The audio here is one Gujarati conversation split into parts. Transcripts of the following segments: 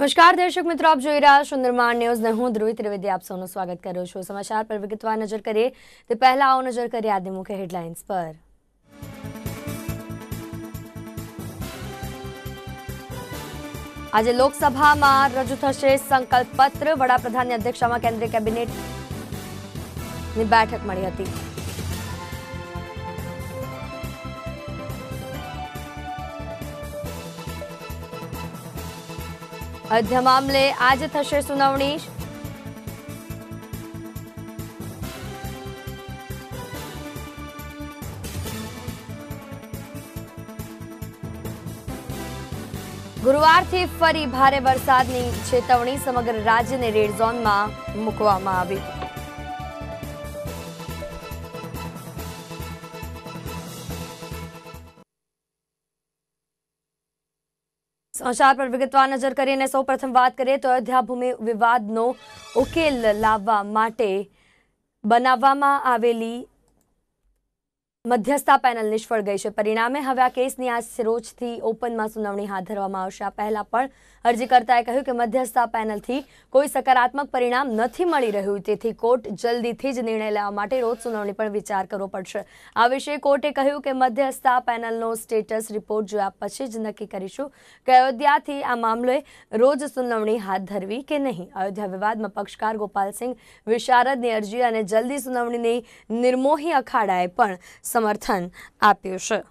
નમસ્કાર દર્શક મિત્રો આપ જોઈ રહ્યા છો નિર્માણ ન્યૂઝને હું ધ્રુવી ત્રિવેદી આપ સૌનું સ્વાગત કરું છું સમાચાર પર વિગતવાર નજર કરીએ તે પહેલા આવો નજર કરીએ આજની મુખ્ય હેડલાઇન્સ પર આજે લોકસભામાં રજૂ થશે સંકલ્પ પત્ર વડાપ્રધાનની અધ્યક્ષતામાં કેન્દ્રીય કેબિનેટની બેઠક મળી હતી હત્યા મામલે આજે થશે સુનાવણી ગુરુવારથી ફરી ભારે વરસાદની ચેતવણી સમગ્ર રાજ્યને રેડ ઝોનમાં મૂકવામાં આવી સમાચાર પર વિગતવાર નજર કરીને સૌ પ્રથમ વાત કરીએ તો અયોધ્યા ભૂમિ વિવાદનો ઉકેલ લાવવા માટે બનાવવામાં આવેલી મધ્યસ્થા પેનલ નિષ્ફળ ગઈ છે પરિણામે હવે આ કેસની આજ સિરોજથી ઓપનમાં સુનાવણી હાથ ધરવામાં આવશે આ પહેલાં પણ અરજીકર્તાએ કહ્યું કે મધ્યસ્થતા પેનલથી કોઈ સકારાત્મક પરિણામ નથી મળી રહ્યું તેથી કોર્ટ જલ્દીથી જ નિર્ણય લેવા માટે રોજ સુનાવણી પણ વિચાર કરવો પડશે આ વિશે કોર્ટે કહ્યું કે મધ્યસ્થતા પેનલનો સ્ટેટસ રિપોર્ટ જોયા પછી જ નક્કી કરીશું કે અયોધ્યાથી આ મામલે રોજ સુનાવણી હાથ ધરવી કે નહીં અયોધ્યા વિવાદમાં પક્ષકાર ગોપાલસિંહ વિશારદની અરજી અને જલ્દી સુનાવણીની નિર્મોહી અખાડાએ પણ સમર્થન આપ્યું છે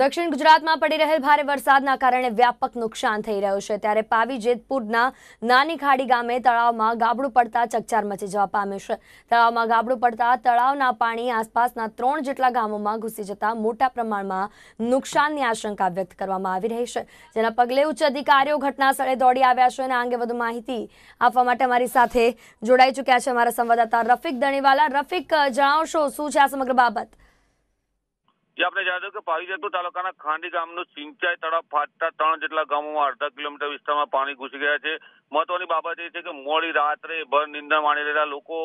દક્ષિણ ગુજરાતમાં પડી રહેલ ભારે વરસાદના કારણે વ્યાપક નુકસાન થઈ રહ્યું છે ત્યારે પાવી જેતપુરના નાની ખાડી ગામે તળાવમાં ગાબડું પડતા ચકચાર મચી જવા પામ્યું છે તળાવમાં ગાબડું પડતા તળાવના પાણી આસપાસના ત્રણ જેટલા ગામોમાં ઘૂસી જતા મોટા પ્રમાણમાં નુકસાનની આશંકા વ્યક્ત કરવામાં આવી રહી છે જેના પગલે ઉચ્ચ અધિકારીઓ ઘટનાસ્થળે દોડી આવ્યા છે અને આ અંગે વધુ માહિતી આપવા માટે અમારી સાથે જોડાઈ ચૂક્યા છે અમારા સંવાદદાતા રફીક દણીવાલા રફીક જણાવશો શું છે આ સમગ્ર બાબત જે આપણે જાણો કે પાવીજેતપુર તાલુકાના ખાંડી ગામનું સિંચાઈ તળાવ ફાટતા ત્રણ જેટલા ગામોમાં અડધા કિલોમીટર વિસ્તારમાં પાણી ઘૂસી ગયા છે મહત્વની બાબત એ છે કે મોડી રાત્રે ભર નિંદણ માણી રહેલા લોકો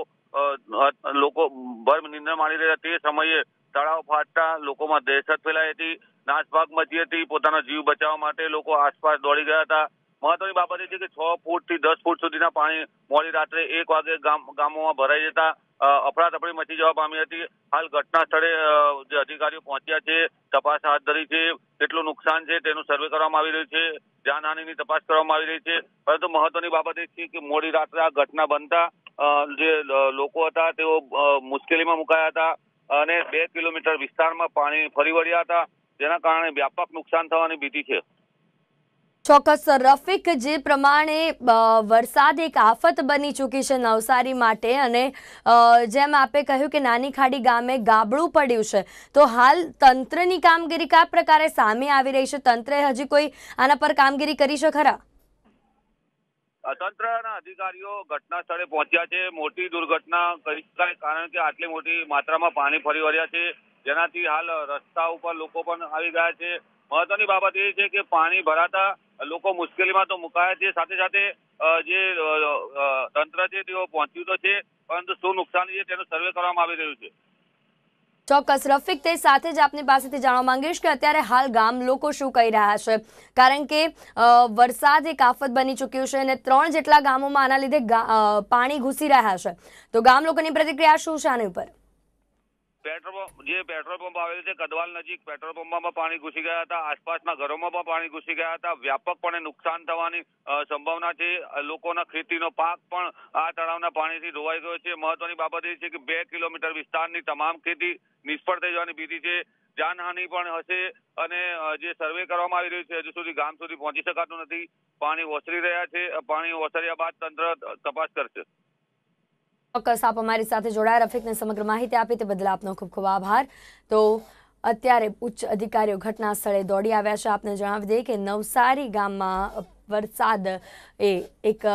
લોકો ભર નિંદર માણી રહ્યા તે સમયે તળાવ ફાટતા લોકોમાં દહેશત ફેલાઈ હતી નાસભાગ મચી હતી પોતાના જીવ બચાવવા માટે લોકો આસપાસ દોડી ગયા હતા મહત્વની બાબત એ છે કે છ ફૂટ થી દસ ફૂટ સુધીના પાણી મોડી રાત્રે એક વાગે ગામોમાં ભરાઈ જતા અફડા અફડાતફડી મચી જવા પામી હતી હાલ ઘટના સ્થળે જે અધિકારીઓ પહોંચ્યા છે તપાસ હાથ ધરી છે કેટલું નુકસાન છે તેનું સર્વે કરવામાં આવી રહ્યું છે જાનહાનિની તપાસ કરવામાં આવી રહી છે પરંતુ મહત્વની બાબત એ છે કે મોડી રાત્રે આ ઘટના બનતા જે લોકો હતા તેઓ મુશ્કેલીમાં મુકાયા હતા અને બે કિલોમીટર વિસ્તારમાં પાણી ફરી વળ્યા હતા જેના કારણે વ્યાપક નુકસાન થવાની ભીતિ છે ચોક્કસ રફિક જે પ્રમાણે વરસાદ એક આફત બની ચૂકી છે નવસારી માટે અને જેમ આપે કહ્યું કે નાની ખાડી ગામે ગાબડું પડ્યું છે તો હાલ તંત્રની કામગીરી કયા પ્રકારે સામે આવી રહી છે તંત્રે હજી કોઈ આના પર કામગીરી કરી છે ખરા તંત્રના અધિકારીઓ ઘટના સ્થળે પહોંચ્યા છે મોટી દુર્ઘટના કરી શકાય કારણ કે આટલી મોટી માત્રામાં પાણી ફરી વળ્યા છે જેનાથી હાલ રસ્તા ઉપર લોકો પણ આવી ગયા છે મહત્વની બાબત એ છે કે પાણી ભરાતા લોકો મુશ્કેલીમાં તો મુકાયા છે સાથે સાથે જે તંત્ર છે તેઓ પહોંચ્યું તો છે પરંતુ શું નુકસાન છે તેનો સર્વે કરવામાં આવી રહ્યું છે ચોક્કસ રફિક તે સાથે જ આપની પાસેથી જાણવા માંગીશ કે અત્યારે હાલ ગામ લોકો શું કહી રહ્યા છે કારણ કે વરસાદ એક આફત બની ચૂક્યું છે અને ત્રણ જેટલા ગામોમાં આના લીધે પાણી ઘૂસી રહ્યા છે તો ગામ લોકોની પ્રતિક્રિયા શું છે આની ઉપર પેટ્રોલ પંપ જે પેટ્રોલ પંપ આવેલો છે કદવાલ નજીક પેટ્રોલ પંપમાં પાણી ઘૂસી ગયા હતા આસપાસના ઘરોમાં પણ પાણી ઘૂસી ગયા હતા વ્યાપકપણે નુકસાન થવાની સંભાવના છે લોકોના ખેતીનો પાક પણ આ તળાવના પાણીથી ધોવાઈ ગયો છે મહત્વની બાબત એ છે કે બે કિલોમીટર વિસ્તારની તમામ ખેતી નિષ્ફળ થઈ જવાની ભીતિ છે જાનહાનિ પણ હશે અને જે સર્વે કરવામાં આવી રહ્યું છે હજુ સુધી ગામ સુધી પહોંચી શકાતું નથી પાણી ઓસરી રહ્યા છે પાણી ઓસર્યા બાદ તંત્ર તપાસ કરશે ચોક્કસ આપ અમારી સાથે જોડાયા રફિકને સમગ્ર માહિતી આપી તે બદલ આપનો ખૂબ ખૂબ આભાર તો અત્યારે ઉચ્ચ અધિકારીઓ ઘટના સ્થળે દોડી આવ્યા છે આપને જણાવી દઈએ કે નવસારી ગામમાં વરસાદ એ એક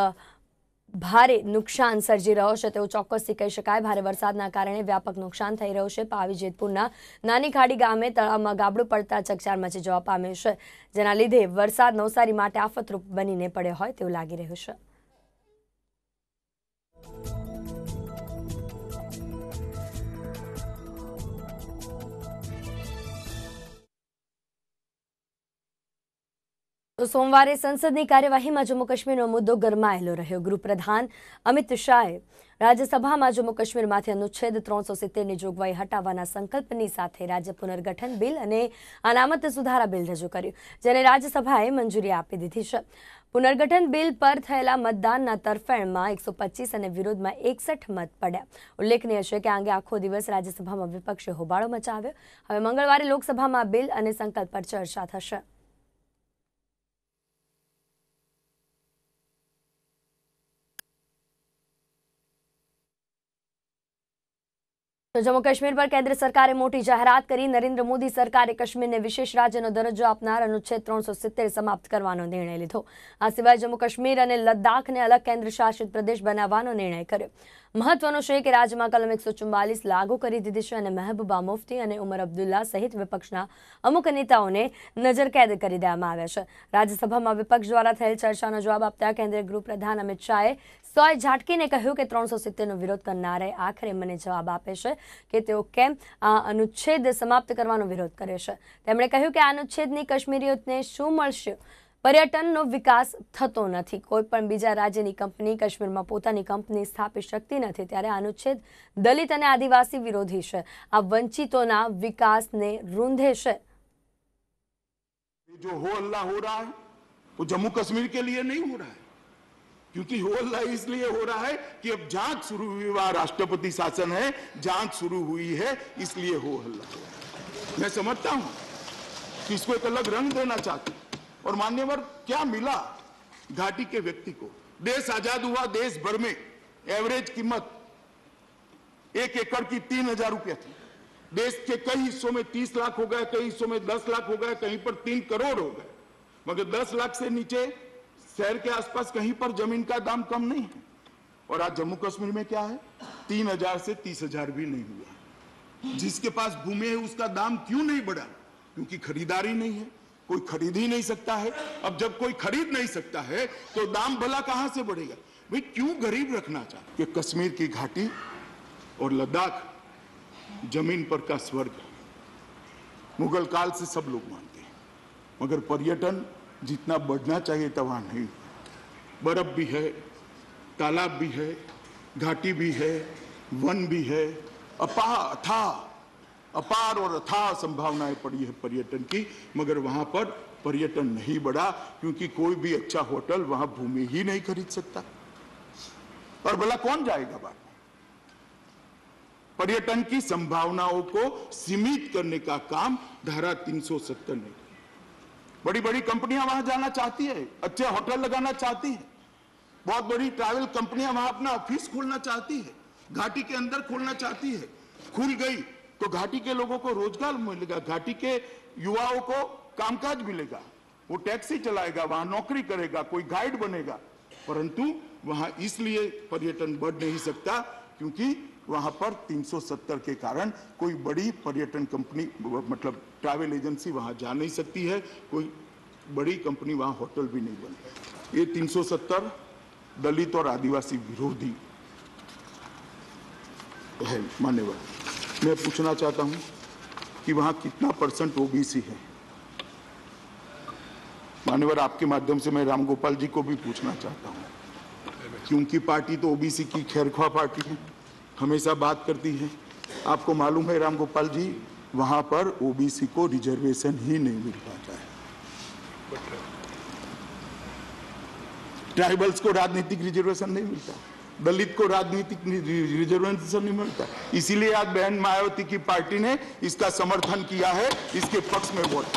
ભારે નુકસાન સર્જી રહ્યો છે તેવું ચોક્કસથી કહી શકાય ભારે વરસાદના કારણે વ્યાપક નુકસાન થઈ રહ્યું છે પાવી જેતપુરના નાની ખાડી ગામે તળાવમાં ગાબડું પડતા ચકચાર મચી જવા પામ્યું છે જેના લીધે વરસાદ નવસારી માટે આફતરૂપ બનીને પડ્યો હોય તેવું લાગી રહ્યું છે તો સોમવારે સંસદની કાર્યવાહીમાં જમ્મુ કાશ્મીરનો મુદ્દો ગરમાયેલો રહ્યો ગૃહપ્રધાન અમિત શાહે રાજ્યસભામાં જમ્મુ કાશ્મીરમાંથી અનુચ્છેદ ત્રણસો સિત્તેરની જોગવાઈ હટાવવાના સંકલ્પની સાથે રાજ્ય પુનર્ગઠન બિલ અને અનામત સુધારા બિલ રજૂ કર્યું જેને રાજ્યસભાએ મંજૂરી આપી દીધી છે પુનર્ગઠન બિલ પર થયેલા મતદાનના તરફેણમાં એકસો પચીસ અને વિરોધમાં એકસઠ મત પડ્યા ઉલ્લેખનીય છે કે આ આખો દિવસ રાજ્યસભામાં વિપક્ષે હોબાળો મચાવ્યો હવે મંગળવારે લોકસભામાં બિલ અને સંકલ્પ પર ચર્ચા થશે તો જમ્મુ કાશ્મીર પર કેન્દ્ર સરકારે મોટી જાહેરાત કરી નરેન્દ્ર મોદી સરકારે કાશ્મીરને વિશેષ રાજ્યનો દરજ્જો આપનાર અનુચ્છેદ ત્રણસો સિત્તેર સમાપ્ત કરવાનો નિર્ણય લીધો આ સિવાય જમ્મુ કાશ્મીર અને લદ્દાખને અલગ કેન્દ્ર શાસિત પ્રદેશ બનાવવાનો નિર્ણય કર્યો મહત્વનું છે કે રાજ્યમાં કલમ એકસો ચુમ્બાલીસ લાગુ કરી દીધી છે અને મહેબૂબા મુફ્તી અને ઉમર અબ્દુલ્લા સહિત વિપક્ષના અમુક નેતાઓને નજરકેદ કરી દેવામાં આવ્યા છે રાજ્યસભામાં વિપક્ષ દ્વારા થયેલ ચર્ચાનો જવાબ આપતા કેન્દ્રીય ગૃહપ્રધાન અમિત શાહે સોય ઝાટકીને કહ્યું કે ત્રણસો સિત્તેરનો વિરોધ કરનારે આખરે મને જવાબ આપે છે કે તેઓ કેમ આ અનુચ્છેદ સમાપ્ત કરવાનો વિરોધ કરે છે તેમણે કહ્યું કે આ અનુચ્છેદની કાશ્મીરીઓને શું મળશે पर्यटन વિકાસ થતો नहीं કોઈ बीजा राज्य રાજ્યની કંપની કાશ્મીરમાં कंपनी કંપની સ્થાપી શકતી નથી ત્યારે અનુચ્છેદ દલિત અને આદિવાસી વિરોધી છે આ વંચિતોના વિકાસને રૂંધે છે जो हो अल्लाह हो रहा है वो जम्मू कश्मीर के लिए नहीं हो रहा है क्योंकि हो अल्लाह इसलिए हो रहा है कि अब जांच शुरू हुई वह राष्ट्रपति शासन है जांच शुरू हुई है इसलिए हो अल्लाह मैं समझता हूं कि इसको एक अलग रंग देना चाहती हूं और मान्यवर क्या मिला घाटी के व्यक्ति को देश आजाद हुआ देश भर में एवरेज कीमत एक एकड़ की तीन हजार रुपया थी देश के कई हिस्सों में तीस लाख हो गए कई हिस्सों में दस लाख हो गए कहीं पर तीन करोड़ हो गए मगर दस लाख से नीचे शहर के आसपास कहीं पर जमीन का दाम कम नहीं है और आज जम्मू कश्मीर में क्या है तीन हजार से तीस हजार भी नहीं हुआ जिसके पास भूमि है उसका दाम क्यों नहीं बढ़ा क्योंकि खरीदारी नहीं है कोई खरीद ही नहीं सकता है अब जब कोई खरीद नहीं सकता है तो दाम भला कहां से बढ़ेगा भाई क्यों गरीब रखना चाहते कि कश्मीर की घाटी और लद्दाख जमीन पर का स्वर्ग मुगल काल से सब लोग मानते हैं मगर पर्यटन जितना बढ़ना चाहिए था नहीं बर्फ भी है तालाब भी है घाटी भी है वन भी है अपा अथाह अपार और अथाह संभावनाएं पड़ी है पर्यटन की मगर वहां पर पर्यटन नहीं बढ़ा क्योंकि कोई भी अच्छा होटल वहां भूमि ही नहीं खरीद सकता और भला कौन जाएगा बाहर पर्यटन की संभावनाओं को सीमित करने का काम धारा 370 ने बड़ी बड़ी कंपनियां वहां जाना चाहती है अच्छे होटल लगाना चाहती है बहुत बड़ी ट्रैवल कंपनियां वहां अपना ऑफिस खोलना चाहती है घाटी के अंदर खोलना चाहती है खुल गई तो घाटी के लोगों को रोजगार मिलेगा घाटी के युवाओं को कामकाज मिलेगा वो टैक्सी चलाएगा वहां नौकरी करेगा कोई गाइड बनेगा परंतु वहां इसलिए पर्यटन बढ़ नहीं सकता क्योंकि वहां पर 370 के कारण कोई बड़ी पर्यटन कंपनी मतलब ट्रैवल एजेंसी वहां जा नहीं सकती है कोई बड़ी कंपनी वहां होटल भी नहीं बने ये 370 दलित और आदिवासी विरोधी है मान्यवाद मैं पूछना चाहता हूं कि वहां कितना परसेंट ओबीसी है मान्यवर आपके माध्यम से मैं राम गोपाल जी को भी पूछना चाहता हूं क्योंकि पार्टी तो ओबीसी की खैरख्वा पार्टी है हमेशा बात करती है आपको मालूम है रामगोपाल जी वहां पर ओबीसी को रिजर्वेशन ही नहीं मिल पाता है ट्राइबल्स को राजनीतिक रिजर्वेशन नहीं मिलता दलित को राजनीतिक रिजर्वेशन नहीं मिलता इसीलिए आज बहन मायावती की पार्टी ने इसका समर्थन किया है इसके पक्ष में वोट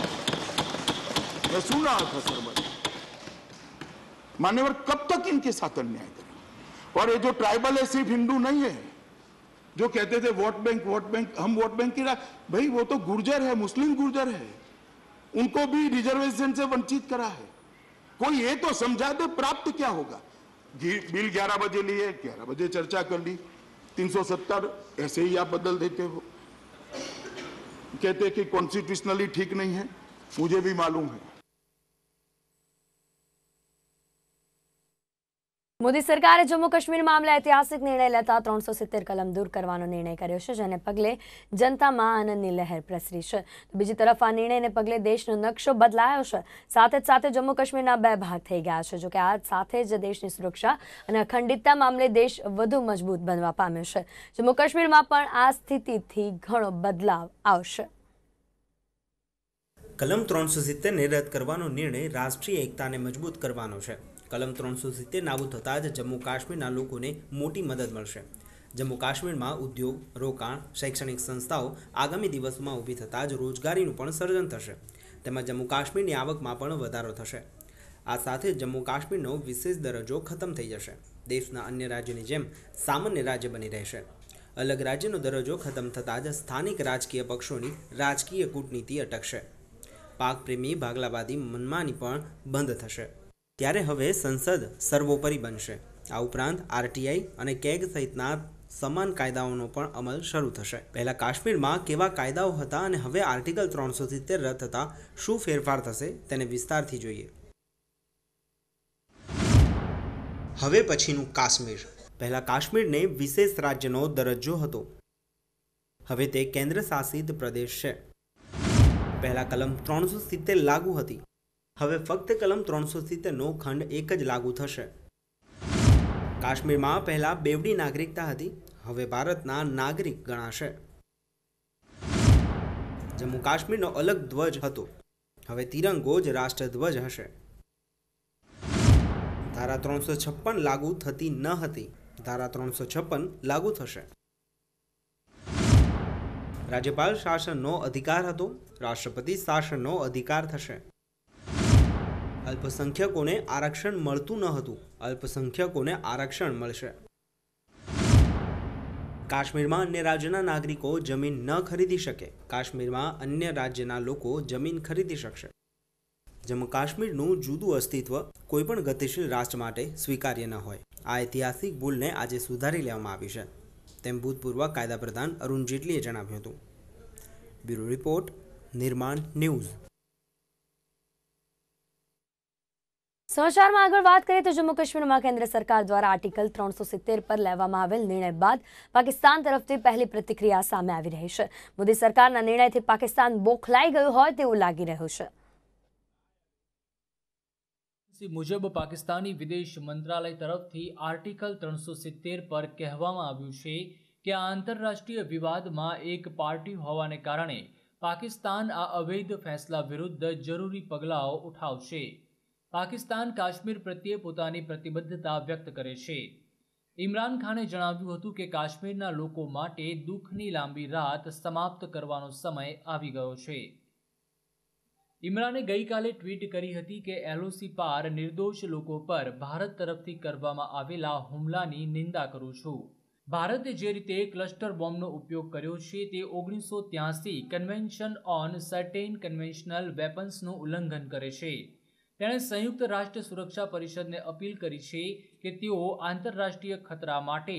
मैं सुन रहा था सर मान्यवर कब तक इनके साथ अन्याय करें और ये जो ट्राइबल है सिर्फ हिंदू नहीं है जो कहते थे वोट बैंक वोट बैंक हम वोट बैंक की भाई वो तो गुर्जर है मुस्लिम गुर्जर है उनको भी रिजर्वेशन से वंचित करा है कोई ये तो समझा दे प्राप्त क्या होगा बिल 11 बजे लिए 11 बजे चर्चा कर ली 370 ऐसे ही आप बदल देते हो कहते कि कॉन्स्टिट्यूशनली ठीक नहीं है मुझे भी मालूम है મોદી સરકારે જમ્મુ કાશ્મીર મામલે ઐતિહાસિક નિર્ણય લેતા ત્રણસો કલમ દૂર કરવાનો નિર્ણય કર્યો છે જેને પગલે જનતામાં આનંદની લહેર પ્રસરી છે બીજી તરફ આ નિર્ણયને પગલે દેશનો નકશો બદલાયો છે સાથે જ સાથે જમ્મુ કાશ્મીરના બે ભાગ થઈ ગયા છે જોકે આ સાથે જ દેશની સુરક્ષા અને અખંડિતતા મામલે દેશ વધુ મજબૂત બનવા પામ્યો છે જમ્મુ કાશ્મીરમાં પણ આ સ્થિતિથી ઘણો બદલાવ આવશે કલમ ત્રણસો સિત્તેરને રદ કરવાનો નિર્ણય રાષ્ટ્રીય એકતાને મજબૂત કરવાનો છે કલમ ત્રણસો સિત્તેર નાબૂદ થતાં જ જમ્મુ કાશ્મીરના લોકોને મોટી મદદ મળશે જમ્મુ કાશ્મીરમાં ઉદ્યોગ રોકાણ શૈક્ષણિક સંસ્થાઓ આગામી દિવસમાં ઊભી થતાં જ રોજગારીનું પણ સર્જન થશે તેમજ જમ્મુ કાશ્મીરની આવકમાં પણ વધારો થશે આ સાથે જમ્મુ કાશ્મીરનો વિશેષ દરજ્જો ખતમ થઈ જશે દેશના અન્ય રાજ્યોની જેમ સામાન્ય રાજ્ય બની રહેશે અલગ રાજ્યનો દરજ્જો ખતમ થતાં જ સ્થાનિક રાજકીય પક્ષોની રાજકીય કૂટનીતિ અટકશે પાક પ્રેમી ભાગલાવાદી મનમાની પણ બંધ થશે ત્યારે હવે સંસદ સર્વોપરી બનશે આ ઉપરાંત આરટીઆઈ અને કેગ સહિતના સમાન કાયદાઓનો પણ અમલ શરૂ થશે પહેલાં કાશ્મીરમાં કેવા કાયદાઓ હતા અને હવે આર્ટિકલ ત્રણસો સિત્તેર રદ થતાં શું ફેરફાર થશે તેને વિસ્તારથી જોઈએ હવે પછીનું કાશ્મીર પહેલાં કાશ્મીરને વિશેષ રાજ્યનો દરજ્જો હતો હવે તે કેન્દ્ર શાસિત પ્રદેશ છે પહેલાં કલમ ત્રણસો સિત્તેર લાગુ હતી હવે ફક્ત કલમ ત્રણસો સિત્તેરનો ખંડ એક જ લાગુ થશે કાશ્મીરમાં પહેલાં બેવડી નાગરિકતા હતી હવે ભારતના નાગરિક ગણાશે જમ્મુ કાશ્મીરનો અલગ ધ્વજ હતો હવે તિરંગો જ રાષ્ટ્રધ્વજ હશે ધારા ત્રણસો છપ્પન લાગુ થતી ન હતી ધારા ત્રણસો છપ્પન લાગુ થશે રાજ્યપાલ શાસનનો અધિકાર હતો રાષ્ટ્રપતિ શાસનનો અધિકાર થશે અલ્પસંખ્યકોને આરક્ષણ મળતું ન હતું અલ્પસંખ્યકોને આરક્ષણ મળશે કાશ્મીરમાં અન્ય રાજ્યના નાગરિકો જમીન ન ખરીદી શકે કાશ્મીરમાં અન્ય રાજ્યના લોકો જમીન ખરીદી શકશે જમ્મુ કાશ્મીરનું જુદું અસ્તિત્વ કોઈપણ ગતિશીલ રાષ્ટ્ર માટે સ્વીકાર્ય ન હોય આ ઐતિહાસિક ભૂલને આજે સુધારી લેવામાં આવી છે તેમ ભૂતપૂર્વ કાયદા પ્રધાન અરુણ જેટલીએ જણાવ્યું હતું બ્યુરો રિપોર્ટ નિર્માણ ન્યૂઝ સમાચારમાં આગળ વાત કરીએ તો જમ્મુ કાશ્મીરમાં કેન્દ્ર સરકાર દ્વારા આર્ટિકલ ત્રણસો સિત્તેર પર લેવામાં આવેલ નિર્ણય બાદ પાકિસ્તાન તરફથી પહેલી પ્રતિક્રિયા સામે આવી રહી છે મોદી સરકારના નિર્ણયથી પાકિસ્તાન બોખલાઈ ગયું હોય તેવું લાગી રહ્યું છે મુજબ પાકિસ્તાની વિદેશ મંત્રાલય તરફથી આર્ટિકલ ત્રણસો સિત્તેર પર કહેવામાં આવ્યું છે કે આ આંતરરાષ્ટ્રીય વિવાદમાં એક પાર્ટી હોવાને કારણે પાકિસ્તાન આ અવૈધ ફેસલા વિરુદ્ધ જરૂરી પગલાંઓ ઉઠાવશે પાકિસ્તાન કાશ્મીર પ્રત્યે પોતાની પ્રતિબદ્ધતા વ્યક્ત કરે છે ઇમરાન ખાને જણાવ્યું હતું કે કાશ્મીરના લોકો માટે દુઃખની લાંબી રાત સમાપ્ત કરવાનો સમય આવી ગયો છે ઇમરાને ગઈકાલે ટ્વીટ કરી હતી કે એલઓસી પાર નિર્દોષ લોકો પર ભારત તરફથી કરવામાં આવેલા હુમલાની નિંદા કરું છું ભારતે જે રીતે ક્લસ્ટર બોમ્બનો ઉપયોગ કર્યો છે તે ઓગણીસો ત્યાંસી કન્વેન્શન ઓન સર્ટેન કન્વેન્શનલ વેપન્સનું ઉલ્લંઘન કરે છે તેણે સંયુક્ત રાષ્ટ્ર સુરક્ષા પરિષદને અપીલ કરી છે કે તેઓ આંતરરાષ્ટ્રીય ખતરા માટે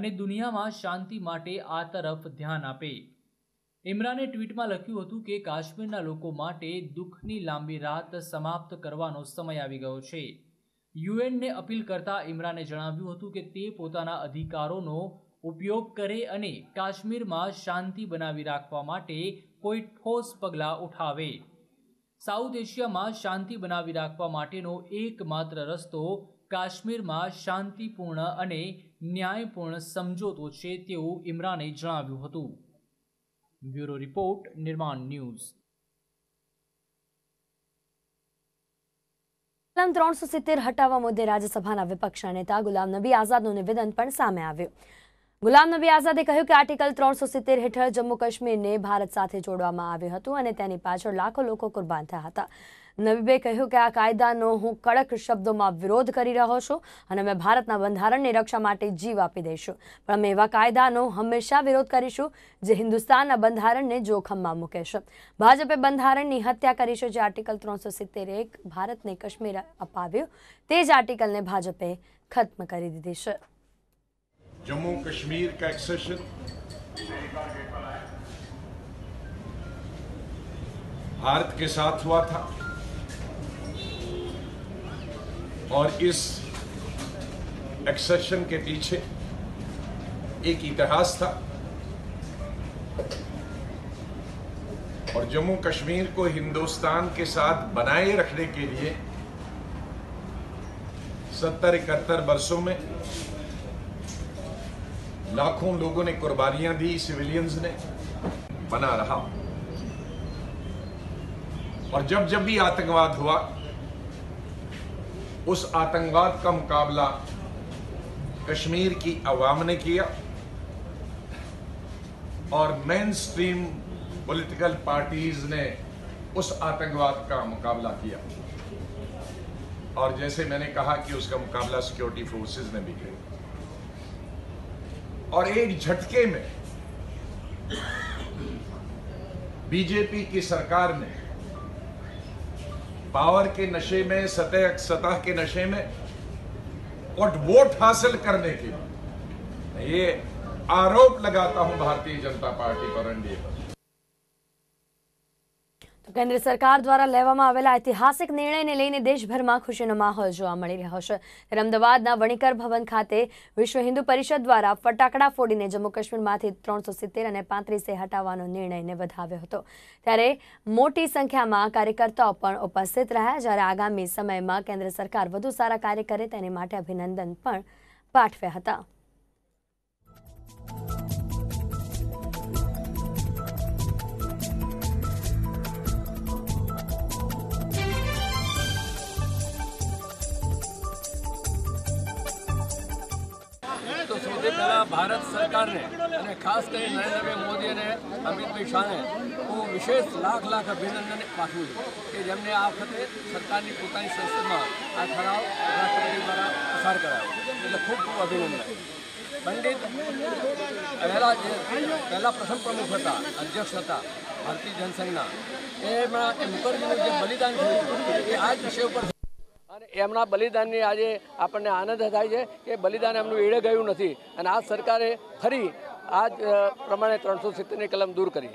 અને દુનિયામાં શાંતિ માટે આ તરફ ધ્યાન આપે ઇમરાને ટ્વીટમાં લખ્યું હતું કે કાશ્મીરના લોકો માટે દુઃખની લાંબી રાત સમાપ્ત કરવાનો સમય આવી ગયો છે યુએનને અપીલ કરતા ઇમરાને જણાવ્યું હતું કે તે પોતાના અધિકારોનો ઉપયોગ કરે અને કાશ્મીરમાં શાંતિ બનાવી રાખવા માટે કોઈ ઠોસ પગલાં ઉઠાવે સાઉથ એશિયામાં શાંતિ બનાવી રાખવા માટેનો એકમાત્ર રસ્તો કાશ્મીરમાં શાંતિપૂર્ણ અને ન્યાયપૂર્ણ સમજોતો છે તેવું ઇમરાને જણાવ્યું હતું બ્યુરો રિપોર્ટ નિર્માણ ન્યૂઝ કલમ ત્રણસો સિત્તેર હટાવવા મુદ્દે રાજ્યસભાના વિપક્ષના નેતા ગુલામ નબી આઝાદનું નિવેદન પણ સામે આવ્યું ગુલામ નબી આઝાદે કહ્યું કે આર્ટિકલ ત્રણસો સિત્તેર હેઠળ જમ્મુ કાશ્મીરને ભારત સાથે જોડવામાં આવ્યું હતું અને તેની પાછળ લાખો લોકો કુરબાન થયા હતા નબીબે કહ્યું કે આ કાયદાનો હું કડક શબ્દોમાં વિરોધ કરી રહ્યો છું અને અમે ભારતના બંધારણની રક્ષા માટે જીવ આપી દઈશું પણ અમે એવા કાયદાનો હંમેશા વિરોધ કરીશું જે હિન્દુસ્તાનના બંધારણને જોખમમાં મૂકે છે ભાજપે બંધારણની હત્યા કરી છે જે આર્ટિકલ ત્રણસો સિત્તેર એક ભારતને કાશ્મીર અપાવ્યું તે જ આર્ટિકલને ભાજપે ખત્મ કરી દીધી છે जम्मू कश्मीर का एक्सेशन भारत के साथ हुआ था और इस एक्सेशन के पीछे एक इतिहास था और जम्मू कश्मीर को हिंदुस्तान के साथ बनाए रखने के लिए सत्तर इकहत्तर वर्षों में लाखों लोगों ने कुर्बानियां दी सिविलियंस ने बना रहा और जब जब भी आतंकवाद हुआ उस आतंकवाद का मुकाबला कश्मीर की आवाम ने किया और मेन स्ट्रीम पोलिटिकल पार्टीज ने उस आतंकवाद का मुकाबला किया और जैसे मैंने कहा कि उसका मुकाबला सिक्योरिटी फोर्सेस ने भी किया और एक झटके में बीजेपी की सरकार ने पावर के नशे में सतह सतह के नशे में और वोट हासिल करने के लिए ये आरोप लगाता हूं भारतीय जनता पार्टी पर एनडीए पर કેન્દ્ર સરકાર દ્વારા લેવામાં આવેલા ઐતિહાસિક નિર્ણયને લઈને દેશભરમાં ખુશીનો માહોલ જોવા મળી રહ્યો છે અમદાવાદના વણિકર ભવન ખાતે વિશ્વ હિન્દુ પરિષદ દ્વારા ફટાકડા ફોડીને જમ્મુ કાશ્મીરમાંથી ત્રણસો સિત્તેર અને પાંત્રીસે હટાવવાનો નિર્ણયને વધાવ્યો હતો ત્યારે મોટી સંખ્યામાં કાર્યકર્તાઓ પણ ઉપસ્થિત રહ્યા જ્યારે આગામી સમયમાં કેન્દ્ર સરકાર વધુ સારા કાર્ય કરે તેની માટે અભિનંદન પણ પાઠવ્યા હતા સૌથી પહેલાં ભારત સરકારને અને ખાસ કરીને નરેન્દ્રભાઈ મોદી અમિતભાઈ શાહને હું વિશેષ લાખ લાખ અભિનંદન પાઠવું છું કે જેમને આ વખતે સરકારની પોતાની સંસદમાં આ ઠરાવ રાષ્ટ્રપતિ દ્વારા પસાર કરાયો એટલે ખૂબ ખૂબ અભિનંદન પંડિત પહેલાં જે પહેલાં પ્રથમ પ્રમુખ હતા અધ્યક્ષ હતા ભારતીય જનસંઘના એમાં મુખર્જીનું જે બલિદાન થયું એ આ જ વિષય ઉપર એમના બલિદાનની આજે આપણને આનંદ થાય છે કે બલિદાન એમનું એળે ગયું નથી અને આ સરકારે ફરી આ જ પ્રમાણે ત્રણસો સિત્તેરની કલમ દૂર કરી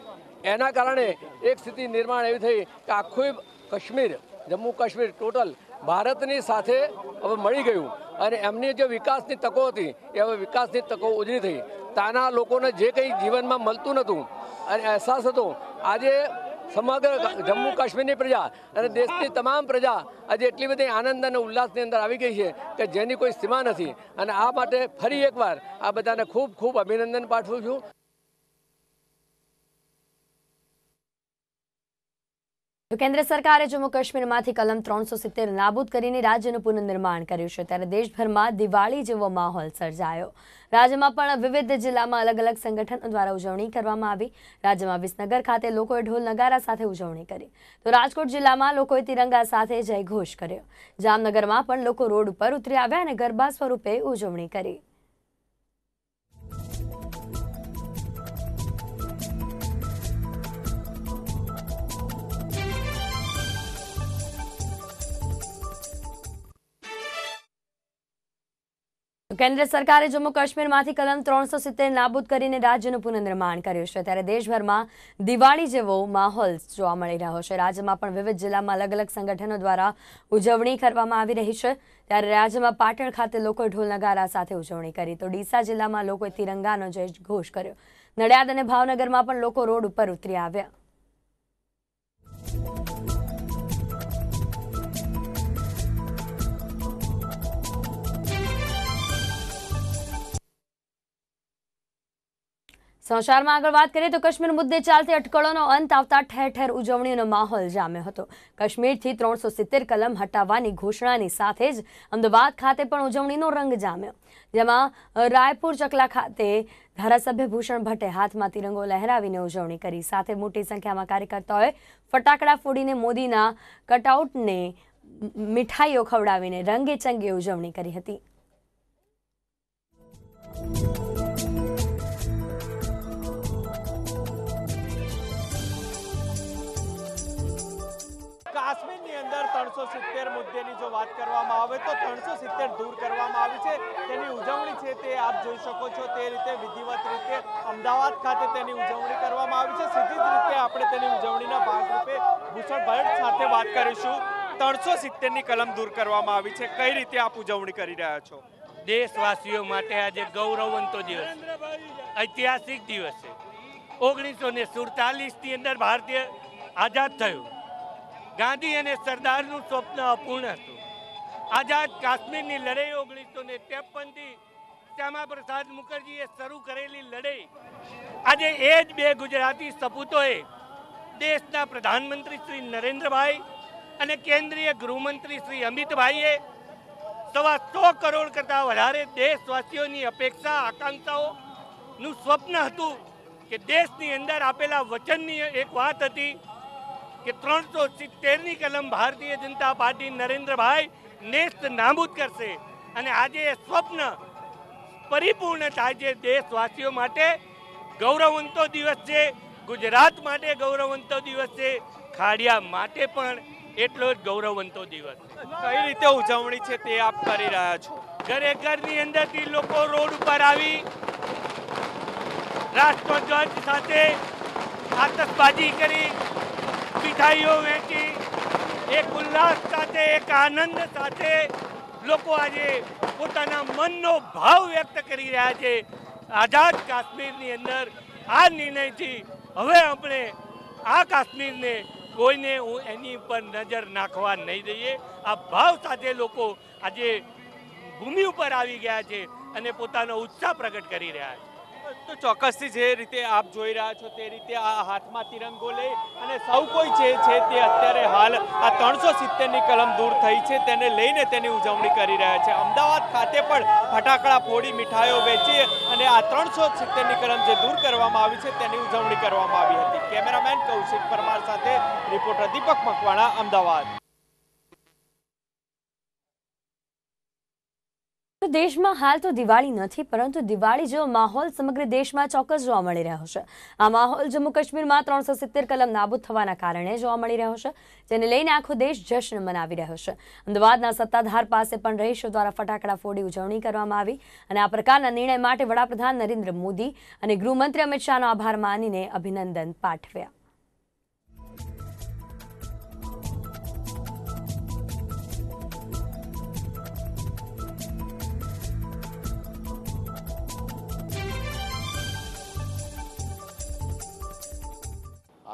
એના કારણે એક સ્થિતિ નિર્માણ એવી થઈ કે આખું કાશ્મીર જમ્મુ કાશ્મીર ટોટલ ભારતની સાથે હવે મળી ગયું અને એમની જે વિકાસની તકો હતી એ હવે વિકાસની તકો ઉજળી થઈ ત્યાંના લોકોને જે કંઈ જીવનમાં મળતું નહોતું અને અહેસાસ હતો આજે સમગ્ર જમ્મુ કાશ્મીરની પ્રજા અને દેશની તમામ પ્રજા આજે એટલી બધી આનંદ અને ઉલ્લાસની અંદર આવી ગઈ છે કે જેની કોઈ સીમા નથી અને આ માટે ફરી એકવાર આ બધાને ખૂબ ખૂબ અભિનંદન પાઠવું છું તો કેન્દ્ર સરકારે જમ્મુ કાશ્મીરમાંથી કલમ ત્રણસો સિત્તેર નાબૂદ કરીને રાજ્યનું પુનઃનિર્માણ કર્યું છે ત્યારે દેશભરમાં દિવાળી જેવો માહોલ સર્જાયો રાજ્યમાં પણ વિવિધ જિલ્લામાં અલગ અલગ સંગઠનો દ્વારા ઉજવણી કરવામાં આવી રાજ્યમાં વિસનગર ખાતે લોકોએ ઢોલ નગારા સાથે ઉજવણી કરી તો રાજકોટ જિલ્લામાં લોકોએ તિરંગા સાથે જયઘોષ કર્યો જામનગરમાં પણ લોકો રોડ ઉપર ઉતરી આવ્યા અને ગરબા સ્વરૂપે ઉજવણી કરી કેન્દ્ર સરકારે જમ્મુ કાશ્મીરમાંથી કલમ ત્રણસો સિત્તેર નાબૂદ કરીને રાજ્યનું પુનર્નિર્માણ કર્યું છે ત્યારે દેશભરમાં દિવાળી જેવો માહોલ જોવા મળી રહ્યો છે રાજ્યમાં પણ વિવિધ જિલ્લામાં અલગ અલગ સંગઠનો દ્વારા ઉજવણી કરવામાં આવી રહી છે ત્યારે રાજ્યમાં પાટણ ખાતે લોકોએ ઢોલ નગારા સાથે ઉજવણી કરી તો ડીસા જિલ્લામાં લોકોએ તિરંગાનો જય ઘોષ કર્યો નડિયાદ અને ભાવનગરમાં પણ લોકો રોડ ઉપર ઉતરી આવ્યા સંસારમાં આગળ વાત કરીએ તો કાશ્મીર મુદ્દે ચાલતી અટકળોનો અંત આવતા ઠેર ઠેર ઉજવણીનો માહોલ જામ્યો હતો કાશ્મીરથી ત્રણસો સિત્તેર કલમ હટાવવાની ઘોષણાની સાથે જ અમદાવાદ ખાતે પણ ઉજવણીનો રંગ જામ્યો જેમાં રાયપુર ચકલા ખાતે ધારાસભ્ય ભૂષણ ભટ્ટે હાથમાં તિરંગો લહેરાવીને ઉજવણી કરી સાથે મોટી સંખ્યામાં કાર્યકર્તાઓએ ફટાકડા ફોડીને મોદીના કટઆઉટને મીઠાઈઓ ખવડાવીને રંગેચંગે ઉજવણી કરી હતી કાશ્મીરની અંદર ત્રણસો સિત્તેર મુદ્દેની જો વાત કરવામાં આવે તો ત્રણસો સિત્તેર દૂર કરવામાં આવી છે તેની ઉજવણી છે તે આપ જોઈ શકો છો તે રીતે વિધિવત રીતે અમદાવાદ ખાતે તેની ઉજવણી કરવામાં આવી છે સીધી જ રીતે આપણે તેની ઉજવણીના ભાગરૂપે ભૂષણ ભટ્ટ સાથે વાત કરીશું ત્રણસો સિત્તેરની કલમ દૂર કરવામાં આવી છે કઈ રીતે આપ ઉજવણી કરી રહ્યા છો દેશવાસીઓ માટે આજે ગૌરવંતો દિવસ ઐતિહાસિક દિવસ છે ઓગણીસો ને સુડતાલીસની અંદર ભારતીય આઝાદ થયું ગાંધી અને સરદારનું સ્વપ્ન અપૂર્ણ હતું આઝાદ કાશ્મીરની લડાઈ ઓગણીસો ને ત્રેપનથી શ્યામાપ્રસાદ મુખર્જીએ શરૂ કરેલી લડાઈ આજે એ જ બે ગુજરાતી સપૂતોએ દેશના પ્રધાનમંત્રી શ્રી નરેન્દ્રભાઈ અને કેન્દ્રીય ગૃહમંત્રી શ્રી અમિતભાઈએ સવા સો કરોડ કરતાં વધારે દેશવાસીઓની અપેક્ષા આકાંક્ષાઓનું સ્વપ્ન હતું કે દેશની અંદર આપેલા વચનની એક વાત હતી કે ત્રણસો સિત્તેરની કલમ ભારતીય જનતા પાર્ટી નરેન્દ્રભાઈ નેસ્ત નાબૂદ કરશે અને આજે એ સ્વપ્ન પરિપૂર્ણ થાય છે દેશવાસીઓ માટે ગૌરવંતો દિવસ છે ગુજરાત માટે ગૌરવંતો દિવસ છે ખાડિયા માટે પણ એટલો જ ગૌરવંતો દિવસ કઈ રીતે ઉજવણી છે તે આપ કરી રહ્યા છો ઘરે ઘરની અંદરથી લોકો રોડ ઉપર આવી રાષ્ટ્રધ્વજ સાથે આતશબાજી કરી મીઠાઈઓ વેચી એક ઉલ્લાસ સાથે એક આનંદ સાથે લોકો આજે પોતાના મનનો ભાવ વ્યક્ત કરી રહ્યા છે આઝાદ કાશ્મીરની અંદર આ નિર્ણયથી હવે આપણે આ કાશ્મીરને કોઈને એની ઉપર નજર નાખવા નહીં દઈએ આ ભાવ સાથે લોકો આજે ભૂમિ ઉપર આવી ગયા છે અને પોતાનો ઉત્સાહ પ્રગટ કરી રહ્યા છે તો ચોક્કસથી જે રીતે આપ જોઈ રહ્યા છો તે રીતે આ હાથમાં તિરંગો લઈ અને સૌ કોઈ જે છે તે અત્યારે હાલ આ ત્રણસો સિત્તેરની કલમ દૂર થઈ છે તેને લઈને તેની ઉજવણી કરી રહ્યા છે અમદાવાદ ખાતે પણ ફટાકડા ફોડી મીઠાઈઓ વેચી અને આ ત્રણસો સિત્તેરની કલમ જે દૂર કરવામાં આવી છે તેની ઉજવણી કરવામાં આવી હતી કેમેરામેન કૌશિક પરમાર સાથે રિપોર્ટર દીપક મકવાણા અમદાવાદ દેશમાં હાલ તો દિવાળી નથી પરંતુ દિવાળી જેવો માહોલ સમગ્ર દેશમાં ચોક્કસ જોવા મળી રહ્યો છે આ માહોલ જમ્મુ કાશ્મીરમાં ત્રણસો સિત્તેર કલમ નાબૂદ થવાના કારણે જોવા મળી રહ્યો છે જેને લઈને આખો દેશ જશ્ન મનાવી રહ્યો છે અમદાવાદના સત્તાધાર પાસે પણ રહીશો દ્વારા ફટાકડા ફોડી ઉજવણી કરવામાં આવી અને આ પ્રકારના નિર્ણય માટે વડાપ્રધાન નરેન્દ્ર મોદી અને ગૃહમંત્રી અમિત શાહનો આભાર માનીને અભિનંદન પાઠવ્યા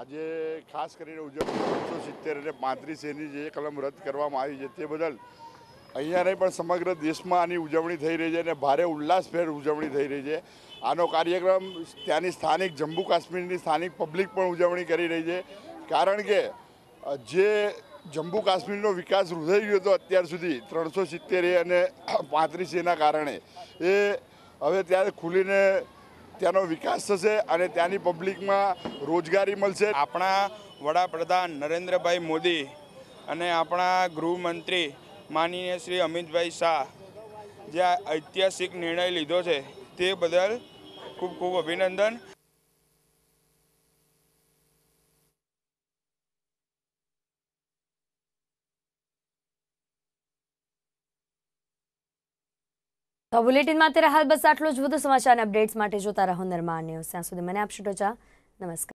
આજે ખાસ કરીને ઉજવણી ત્રણસો સિત્તેર અને પાંત્રીસ એની જે કલમ રદ કરવામાં આવી છે તે બદલ અહીંયા નહીં પણ સમગ્ર દેશમાં આની ઉજવણી થઈ રહી છે અને ભારે ઉલ્લાસભેર ઉજવણી થઈ રહી છે આનો કાર્યક્રમ ત્યાંની સ્થાનિક જમ્મુ કાશ્મીરની સ્થાનિક પબ્લિક પણ ઉજવણી કરી રહી છે કારણ કે જે જમ્મુ કાશ્મીરનો વિકાસ રૂધાઈ ગયો હતો અત્યાર સુધી ત્રણસો સિત્તેર અને પાંત્રીસ એના કારણે એ હવે ત્યારે ખુલીને ત્યાંનો વિકાસ થશે અને ત્યાંની પબ્લિકમાં રોજગારી મળશે આપણા વડાપ્રધાન નરેન્દ્રભાઈ મોદી અને આપણા ગૃહમંત્રી માનીય શ્રી અમિતભાઈ શાહ જે ઐતિહાસિક નિર્ણય લીધો છે તે બદલ ખૂબ ખૂબ અભિનંદન તો બુલેટિનમાં અત્યારે હાલ બસ આટલો જ વધુ સમાચાર અપડેટ્સ માટે જોતા રહો નિર્માણ ન્યૂઝ ત્યાં સુધી મને આપશો ટોચા નમસ્કાર